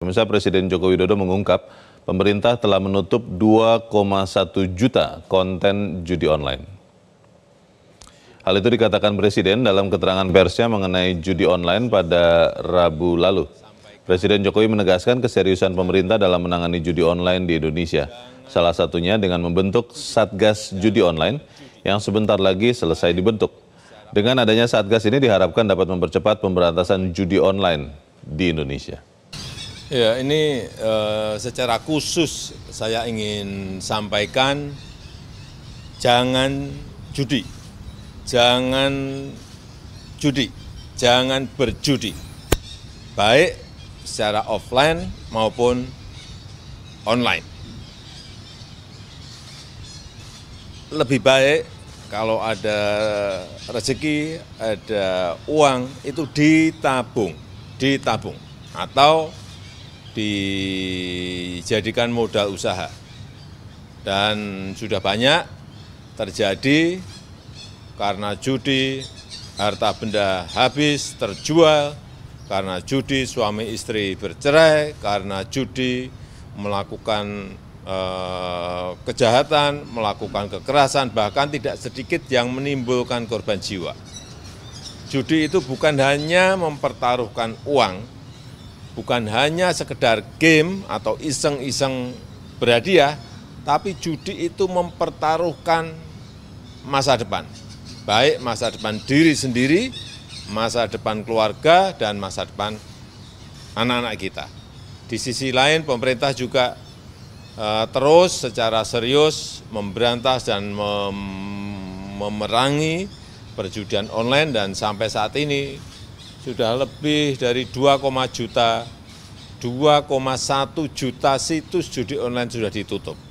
Pemirsa Presiden Joko Widodo mengungkap pemerintah telah menutup 2,1 juta konten judi online. Hal itu dikatakan Presiden dalam keterangan persnya mengenai judi online pada Rabu lalu. Presiden Jokowi menegaskan keseriusan pemerintah dalam menangani judi online di Indonesia. Salah satunya dengan membentuk Satgas Judi Online yang sebentar lagi selesai dibentuk. Dengan adanya Satgas ini diharapkan dapat mempercepat pemberantasan judi online di Indonesia. Ya, ini uh, secara khusus saya ingin sampaikan jangan judi. Jangan judi. Jangan berjudi. Baik secara offline maupun online. Lebih baik kalau ada rezeki, ada uang itu ditabung, ditabung atau dijadikan modal usaha. Dan sudah banyak terjadi karena judi, harta benda habis, terjual, karena judi suami istri bercerai, karena judi melakukan eh, kejahatan, melakukan kekerasan, bahkan tidak sedikit yang menimbulkan korban jiwa. Judi itu bukan hanya mempertaruhkan uang, bukan hanya sekedar game atau iseng-iseng berhadiah, tapi judi itu mempertaruhkan masa depan. Baik masa depan diri sendiri, masa depan keluarga, dan masa depan anak-anak kita. Di sisi lain, pemerintah juga e, terus secara serius memberantas dan mem memerangi perjudian online dan sampai saat ini sudah lebih dari 2, juta, 2,1 juta situs judi online sudah ditutup.